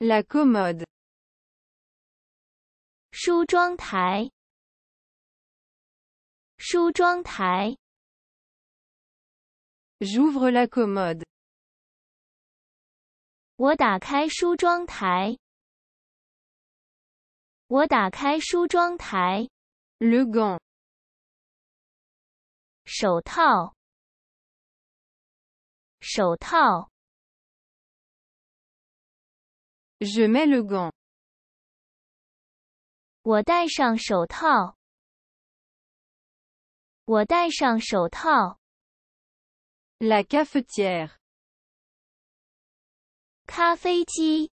la commode，梳妆台，梳妆台。j'ouvre la commode，我打开梳妆台。我打开梳妆台。le gant，手套，手套。Je mets le gant. Oua dai shang sho tau. Oua dai sho tau. La cafetière. Café tchi.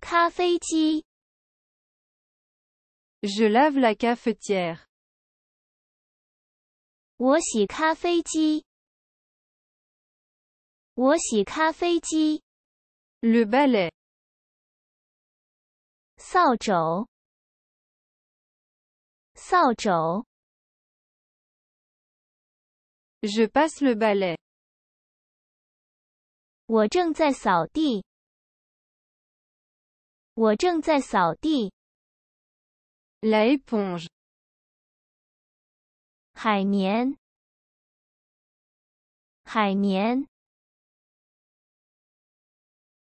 Café tchi. Je lave la cafetière. Oua si ka fé Le balai，扫帚，扫帚。Je passe le balai，我正在扫地，我正在扫地。L' éponge，海绵，海绵。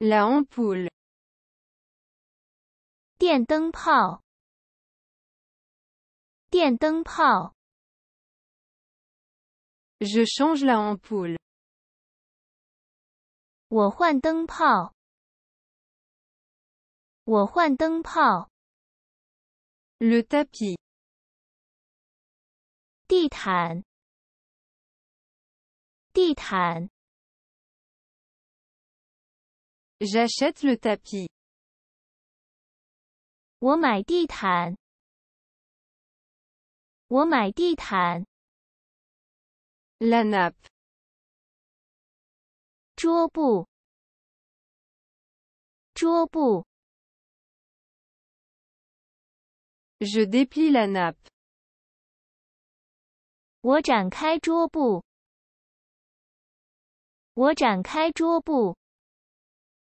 La m p o 灯泡，电灯泡，电灯泡。Je change la ampoule。我换灯泡，我换灯泡。Le tapis。地毯，地毯。我买地毯。我买地毯。La nappe。桌布。桌布。Je déplie la nappe。我展开桌布。我展开桌布。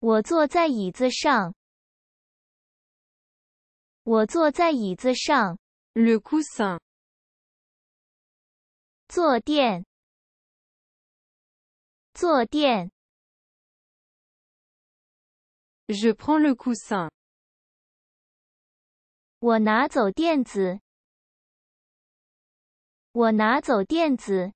我坐在椅子上。我坐在椅子上。坐垫。坐垫。我拿走垫子。我拿走垫子。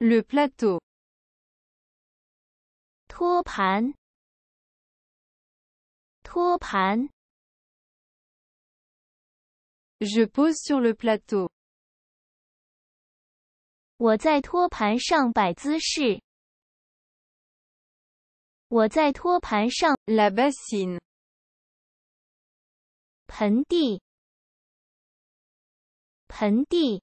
le plateau，托盘，托盘。Je pose sur le plateau。我在托盘上摆姿势。我在托盘上。la bassine，盆地，盆地。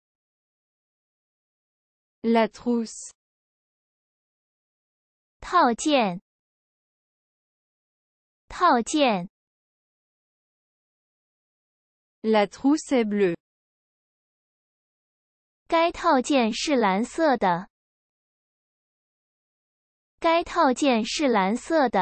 La trousse 套件套件。La trousse est bleu。该套件是蓝色的。该套件是蓝色的。